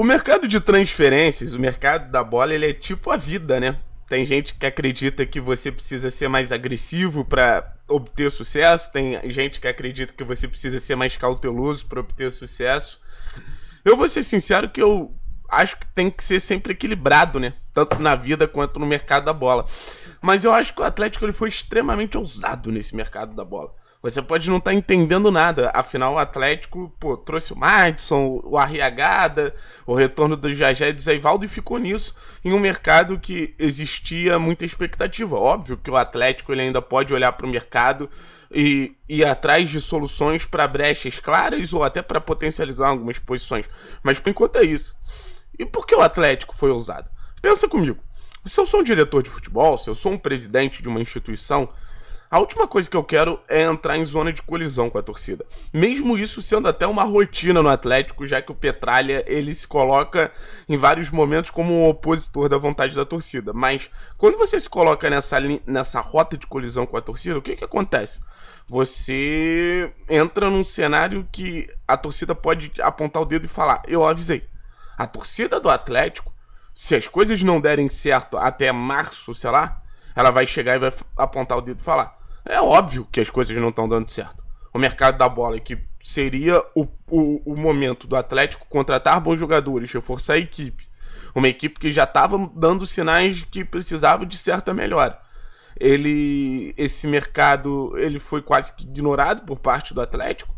O mercado de transferências, o mercado da bola, ele é tipo a vida, né? Tem gente que acredita que você precisa ser mais agressivo para obter sucesso, tem gente que acredita que você precisa ser mais cauteloso para obter sucesso. Eu vou ser sincero que eu acho que tem que ser sempre equilibrado, né? Tanto na vida quanto no mercado da bola. Mas eu acho que o Atlético ele foi extremamente ousado nesse mercado da bola. Você pode não estar tá entendendo nada. Afinal, o Atlético, pô, trouxe o Madison, o Arriagada, o retorno do Jajé e do Zaivaldo e ficou nisso em um mercado que existia muita expectativa. Óbvio que o Atlético ele ainda pode olhar para o mercado e ir atrás de soluções para brechas claras ou até para potencializar algumas posições. Mas por enquanto é isso. E por que o Atlético foi ousado? Pensa comigo. Se eu sou um diretor de futebol, se eu sou um presidente de uma instituição, a última coisa que eu quero é entrar em zona de colisão com a torcida. Mesmo isso sendo até uma rotina no Atlético, já que o Petralha ele se coloca em vários momentos como um opositor da vontade da torcida. Mas quando você se coloca nessa, nessa rota de colisão com a torcida, o que, que acontece? Você entra num cenário que a torcida pode apontar o dedo e falar: Eu avisei. A torcida do Atlético, se as coisas não derem certo até março, sei lá, ela vai chegar e vai apontar o dedo e falar: é óbvio que as coisas não estão dando certo. O mercado da bola, é que seria o, o, o momento do Atlético contratar bons jogadores, reforçar a equipe. Uma equipe que já estava dando sinais que precisava de certa melhora. Ele, esse mercado, ele foi quase que ignorado por parte do Atlético.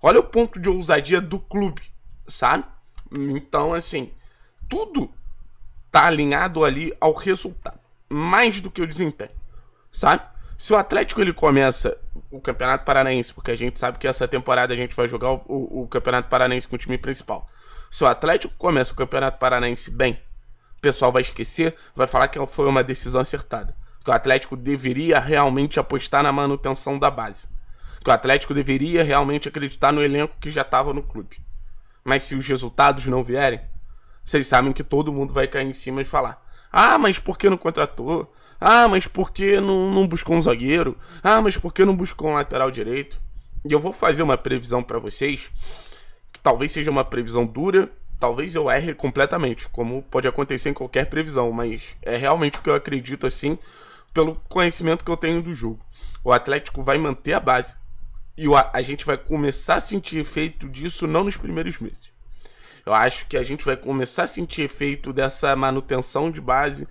Olha o ponto de ousadia do clube, sabe? Então, assim, tudo tá alinhado ali ao resultado, mais do que o desempenho, sabe? Se o Atlético ele começa o Campeonato Paranaense, porque a gente sabe que essa temporada a gente vai jogar o, o, o Campeonato Paranaense com o time principal. Se o Atlético começa o Campeonato Paranaense bem, o pessoal vai esquecer, vai falar que foi uma decisão acertada. Que o Atlético deveria realmente apostar na manutenção da base. Que o Atlético deveria realmente acreditar no elenco que já estava no clube. Mas se os resultados não vierem, vocês sabem que todo mundo vai cair em cima e falar: ah, mas por que não contratou? Ah, mas por que não, não buscou um zagueiro? Ah, mas por que não buscou um lateral direito? E eu vou fazer uma previsão para vocês, que talvez seja uma previsão dura, talvez eu erre completamente, como pode acontecer em qualquer previsão, mas é realmente o que eu acredito assim, pelo conhecimento que eu tenho do jogo. O Atlético vai manter a base e a gente vai começar a sentir efeito disso não nos primeiros meses. Eu acho que a gente vai começar a sentir efeito dessa manutenção de base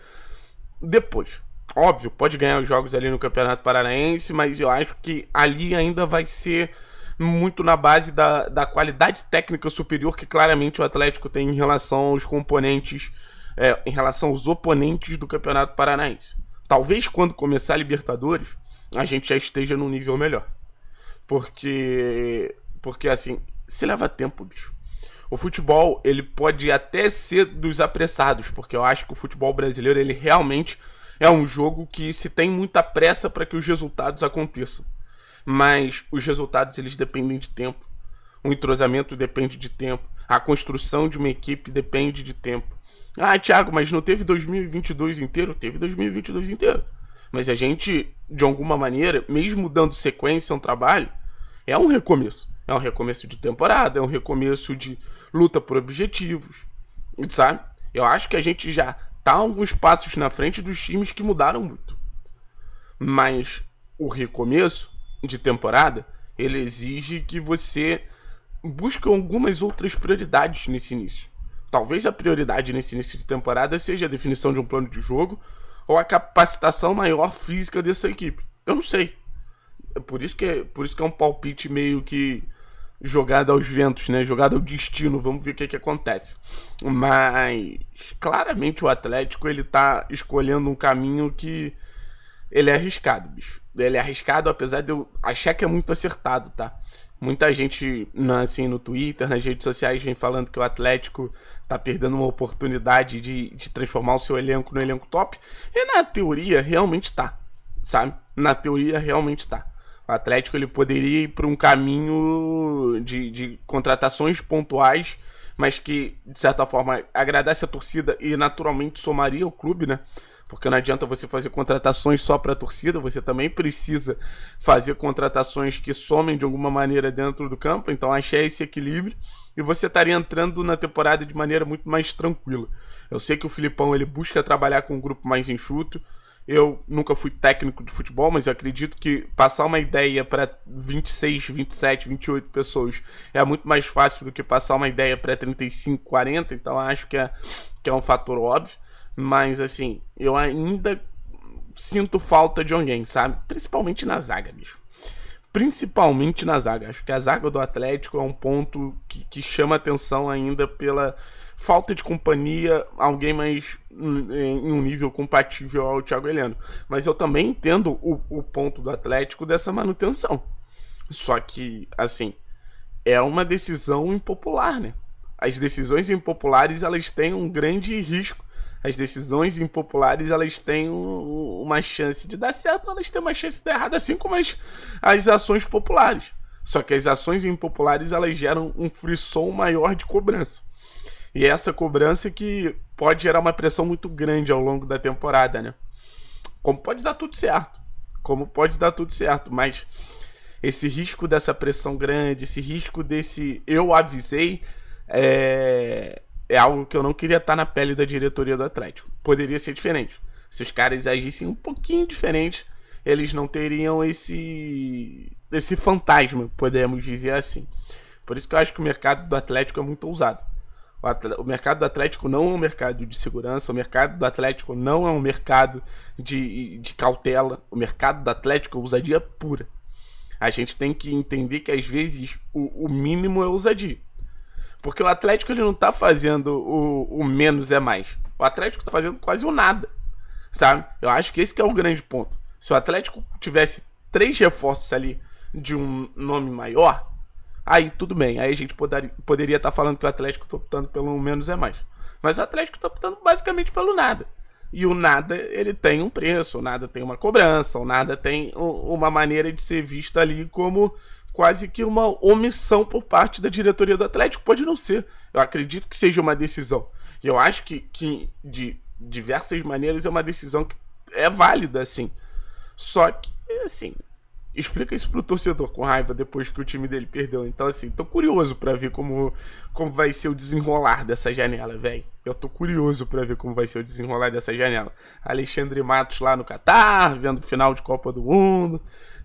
depois. Óbvio, pode ganhar os jogos ali no Campeonato Paranaense, mas eu acho que ali ainda vai ser muito na base da, da qualidade técnica superior que claramente o Atlético tem em relação aos componentes, é, em relação aos oponentes do Campeonato Paranaense. Talvez quando começar a Libertadores, a gente já esteja num nível melhor. Porque, porque assim, se leva tempo, bicho o futebol ele pode até ser dos apressados, porque eu acho que o futebol brasileiro ele realmente é um jogo que se tem muita pressa para que os resultados aconteçam. Mas os resultados eles dependem de tempo. O entrosamento depende de tempo. A construção de uma equipe depende de tempo. Ah, Thiago, mas não teve 2022 inteiro? Teve 2022 inteiro. Mas a gente, de alguma maneira, mesmo dando sequência a um trabalho, é um recomeço. É um recomeço de temporada, é um recomeço de luta por objetivos, sabe? Eu acho que a gente já tá alguns passos na frente dos times que mudaram muito. Mas o recomeço de temporada, ele exige que você busque algumas outras prioridades nesse início. Talvez a prioridade nesse início de temporada seja a definição de um plano de jogo ou a capacitação maior física dessa equipe. Eu não sei. É por isso que é, por isso que é um palpite meio que jogada aos ventos, né? Jogada ao destino. Vamos ver o que, que acontece. Mas claramente o Atlético ele tá escolhendo um caminho que ele é arriscado, bicho. Ele é arriscado, apesar de eu achar que é muito acertado, tá? Muita gente, assim, no Twitter, nas redes sociais, vem falando que o Atlético tá perdendo uma oportunidade de, de transformar o seu elenco no elenco top. E na teoria, realmente tá, sabe? Na teoria, realmente tá. O Atlético ele poderia ir para um caminho de, de contratações pontuais, mas que, de certa forma, agradasse a torcida e naturalmente somaria o clube, né? Porque não adianta você fazer contratações só para a torcida, você também precisa fazer contratações que somem de alguma maneira dentro do campo. Então, achei é esse equilíbrio e você estaria entrando na temporada de maneira muito mais tranquila. Eu sei que o Filipão ele busca trabalhar com um grupo mais enxuto, eu nunca fui técnico de futebol, mas eu acredito que passar uma ideia para 26, 27, 28 pessoas é muito mais fácil do que passar uma ideia para 35, 40. Então acho que é, que é um fator óbvio. Mas assim, eu ainda sinto falta de alguém, sabe? Principalmente na zaga, bicho principalmente na zaga. Acho que a zaga do Atlético é um ponto que, que chama atenção ainda pela falta de companhia, alguém mais em um nível compatível ao Thiago Heleno. Mas eu também entendo o, o ponto do Atlético dessa manutenção. Só que, assim, é uma decisão impopular, né? As decisões impopulares, elas têm um grande risco as decisões impopulares elas têm uma chance de dar certo, elas têm uma chance de dar errado, assim como as, as ações populares. Só que as ações impopulares elas geram um frisson maior de cobrança. E é essa cobrança que pode gerar uma pressão muito grande ao longo da temporada, né? Como pode dar tudo certo. Como pode dar tudo certo, mas esse risco dessa pressão grande, esse risco desse eu avisei, é, é algo que eu não queria estar tá na pele da diretoria do Atlético. Poderia ser diferente. Se os caras agissem um pouquinho diferente, eles não teriam esse esse fantasma, podemos dizer assim. Por isso que eu acho que o mercado do Atlético é muito ousado. O, o mercado do Atlético não é um mercado de segurança, o mercado do Atlético não é um mercado de, de cautela, o mercado do Atlético é ousadia pura. A gente tem que entender que às vezes o, o mínimo é ousadia. Porque o Atlético ele não tá fazendo o, o menos é mais. O Atlético tá fazendo quase o nada. Sabe? Eu acho que esse que é o grande ponto. Se o Atlético tivesse três reforços ali de um nome maior, aí tudo bem. Aí a gente poderia estar tá falando que o Atlético tá optando pelo menos é mais. Mas o Atlético tá optando basicamente pelo nada. E o nada, ele tem um preço, o nada tem uma cobrança, o nada tem uma maneira de ser visto ali como quase que uma omissão por parte da diretoria do Atlético. Pode não ser. Eu acredito que seja uma decisão. E eu acho que, que de diversas maneiras é uma decisão que é válida, assim. Só que, assim, explica isso pro torcedor com raiva depois que o time dele perdeu. Então, assim, tô curioso para ver como, como vai ser o desenrolar dessa janela, velho. Eu tô curioso para ver como vai ser o desenrolar dessa janela. Alexandre Matos lá no Catar, vendo o final de Copa do Mundo.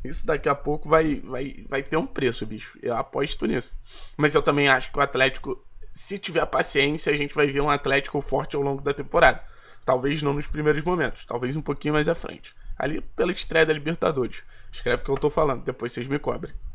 Isso daqui a pouco vai, vai, vai ter um preço, bicho. Eu aposto nisso. Mas eu também acho que o Atlético, se tiver paciência, a gente vai ver um Atlético forte ao longo da temporada. Talvez não nos primeiros momentos, talvez um pouquinho mais à frente. Ali pela estreia da Libertadores. Escreve o que eu tô falando, depois vocês me cobrem.